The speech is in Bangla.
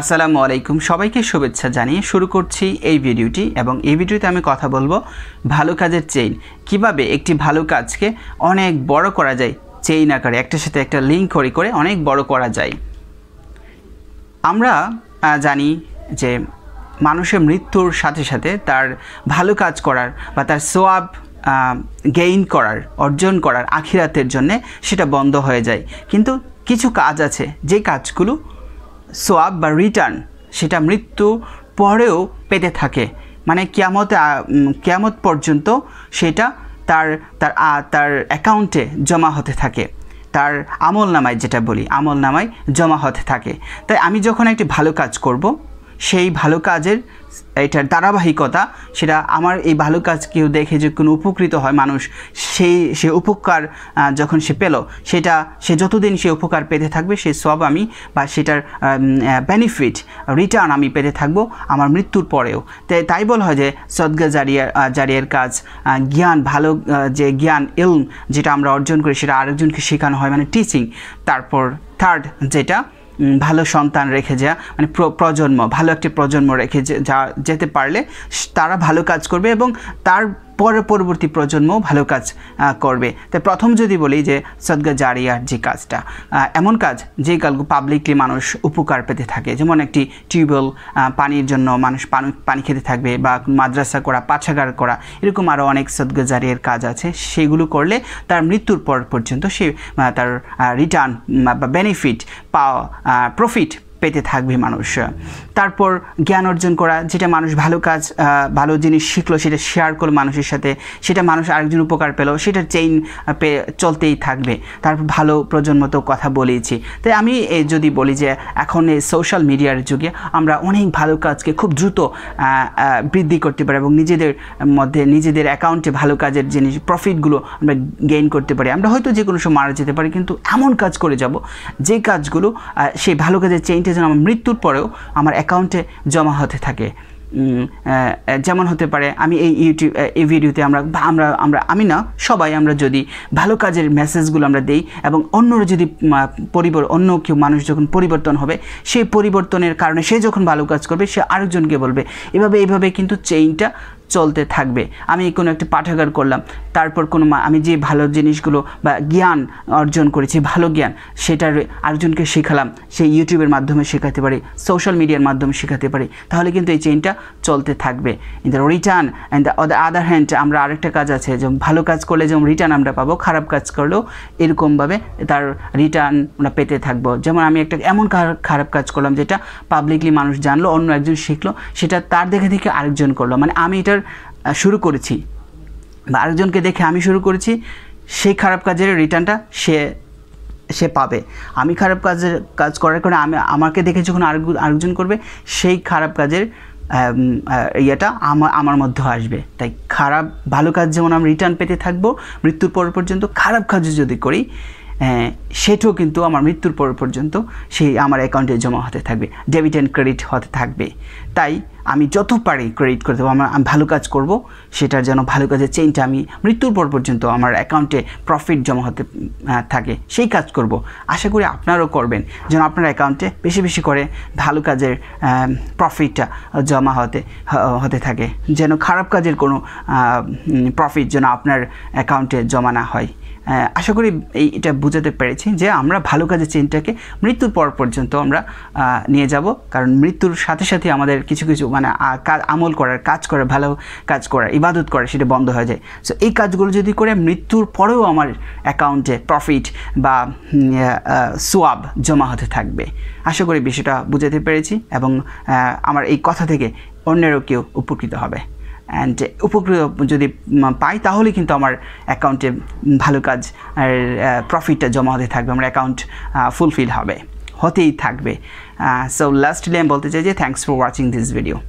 আসসালামু আলাইকুম সবাইকে শুভেচ্ছা জানিয়ে শুরু করছি এই ভিডিওটি এবং এই ভিডিওতে আমি কথা বলবো ভালো কাজের চেইন কিভাবে একটি ভালো কাজকে অনেক বড় করা যায় চেইন আকারে একটার সাথে একটা লিঙ্ক করে করে অনেক বড় করা যায় আমরা জানি যে মানুষের মৃত্যুর সাথে সাথে তার ভালো কাজ করার বা তার সোয়াব গেইন করার অর্জন করার আখিরাতের জন্যে সেটা বন্ধ হয়ে যায় কিন্তু কিছু কাজ আছে যে কাজগুলো সোয়াব বা রিটার্ন সেটা মৃত্যু পরেও পেতে থাকে মানে কিয়ামতে কিয়ামত পর্যন্ত সেটা তার তার তার অ্যাকাউন্টে জমা হতে থাকে তার আমল নামায় যেটা বলি আমল নামায় জমা হতে থাকে তাই আমি যখন একটি ভালো কাজ করব সেই ভালো কাজের এটার ধারাবাহিকতা সেটা আমার এই ভালো কাজ কেউ দেখে যে কোনো উপকৃত হয় মানুষ সেই সে উপকার যখন সে পেল সেটা সে যতদিন সে উপকার পেতে থাকবে সে সব আমি বা সেটার বেনিফিট রিটার্ন আমি পেতে থাকবো আমার মৃত্যুর পরেও তাই তাই বলা হয় যে সদ্গা জারিয়ার জারিয়ার কাজ জ্ঞান ভালো যে জ্ঞান ইলম যেটা আমরা অর্জন করি সেটা আরেকজনকে শেখানো হয় মানে টিচিং তারপর থার্ড যেটা ভালো সন্তান রেখে যা মানে প্রজন্ম ভালো একটি প্রজন্ম রেখে যা যেতে পারলে তারা ভালো কাজ করবে এবং তার পরের পরবর্তী প্রজন্মও ভালো কাজ করবে তাই প্রথম যদি বলি যে সদগা জারিয়ার যে কাজটা এমন কাজ যে কাল পাবলিকলি মানুষ উপকার পেতে থাকে যেমন একটি টিউবওয়েল পানির জন্য মানুষ পানি পানি খেতে থাকবে বা মাদ্রাসা করা পাছাগার করা এরকম আরও অনেক সদগা জারিয়ার কাজ আছে সেগুলো করলে তার মৃত্যুর পর পর্যন্ত সে তার রিটার্ন বা বেনিফিট পাওয়া প্রফিট পেতে থাকবে মানুষ তারপর জ্ঞান অর্জন করা যেটা মানুষ ভালো কাজ ভালো জিনিস শিখলো সেটা শেয়ার করলো মানুষের সাথে সেটা মানুষ আরেকজন উপকার পেলো সেটা চেইন চলতেই থাকবে তারপর ভালো প্রজন্ম তো কথা বলেছি তাই আমি যদি বলি যে এখন এই সোশ্যাল মিডিয়ার যুগে আমরা অনেক ভালো কাজকে খুব দ্রুত বৃদ্ধি করতে পারি এবং নিজেদের মধ্যে নিজেদের অ্যাকাউন্টে ভালো কাজের জিনিস প্রফিটগুলো আমরা গেইন করতে পারি আমরা হয়তো যে কোনো সময় মারা যেতে পারি কিন্তু এমন কাজ করে যাব যে কাজগুলো সেই ভালো কাজের চেইনটা যেন আমার মৃত্যুর পরেও আমার অ্যাকাউন্টে জমা হতে থাকে যেমন হতে পারে আমি এই ইউটিউব এই ভিডিওতে আমরা আমরা আমরা আমি না সবাই আমরা যদি ভালো কাজের মেসেজগুলো আমরা দেই এবং অন্যর যদি পরিবর্তন অন্য কেউ মানুষ যখন পরিবর্তন হবে সেই পরিবর্তনের কারণে সে যখন ভালো কাজ করবে সে আরেকজনকে বলবে এভাবে এইভাবে কিন্তু চেইনটা চলতে থাকবে আমি কোনো একটা পাঠাগার করলাম তারপর কোনো আমি যে ভালো জিনিসগুলো বা জ্ঞান অর্জন করেছি ভালো জ্ঞান সেটার আরেকজনকে শেখালাম সেই ইউটিউবের মাধ্যমে শেখাতে পারি সোশ্যাল মিডিয়ার মাধ্যমে শেখাতে পারি তাহলে কিন্তু এই চেইনটা চলতে থাকবে in the return and the other other hand আমরা আরেকটা কাজ আছে যেমন ভালো কাজ করলে যেমন রিটার্ন আমরা পাবো খারাপ কাজ করলেও এরকমভাবে তার রিটার্ন আমরা পেতে থাকবো যেমন আমি একটা এমন খারাপ কাজ করলাম যেটা পাবলিকলি মানুষ জানলো অন্য একজন শিখলো সেটা তার দেখে দেখে আরেকজন করলো মানে আমি এটার শুরু করেছি বা আরেকজনকে দেখে আমি শুরু করেছি সেই খারাপ কাজের রিটার্নটা সে সে পাবে আমি খারাপ কাজের কাজ করার কারণে আমি আমাকে দেখে যখন আর আরেকজন করবে সেই খারাপ কাজের ইয়েটা আমার আমার মধ্যে আসবে তাই খারাপ ভালো কাজ যেমন আমি রিটার্ন পেতে থাকবো মৃত্যুর পর পর্যন্ত খারাপ কাজ যদি করি সেটাও কিন্তু আমার মৃত্যুর পর পর্যন্ত সেই আমার অ্যাকাউন্টে জমা হতে থাকবে ডেবিট অ্যান্ড ক্রেডিট হতে থাকবে তাই আমি যত পারি ক্রেডিট করে দেবো আমার ভালো কাজ করব সেটার যেন ভালো কাজের চেইনটা আমি মৃত্যুর পর পর্যন্ত আমার অ্যাকাউন্টে প্রফিট জমা হতে থাকে সেই কাজ করব আশা করি আপনারাও করবেন যেন আপনার অ্যাকাউন্টে বেশি বেশি করে ভালো কাজের প্রফিটটা জমা হতে হতে থাকে যেন খারাপ কাজের কোনো প্রফিট যেন আপনার অ্যাকাউন্টে জমা না হয় আশা করি এই এটা বুঝাতে পেরেছি যে আমরা ভালো কাজের চেনটাকে মৃত্যুর পর পর্যন্ত আমরা নিয়ে যাব কারণ মৃত্যুর সাথে সাথে আমাদের কিছু কিছু মানে আমল করার কাজ করার ভালো কাজ করার ইবাদত করে সেটা বন্ধ হয়ে যায় সো এই কাজগুলো যদি করে মৃত্যুর পরেও আমার অ্যাকাউন্টে প্রফিট বা সোয়াব জমা হতে থাকবে আশা করি বিষয়টা বুঝাতে পেরেছি এবং আমার এই কথা থেকে অন্যেরও কেউ উপকৃত হবে অ্যান্ড উপকৃত যদি পাই তাহলে কিন্তু আমার অ্যাকাউন্টে ভালো কাজ প্রফিটটা জমা হতে থাকবে আমার অ্যাকাউন্ট ফুলফিল হবে হতেই থাকবে Uh, so lastly i'm going to say, thanks for watching this video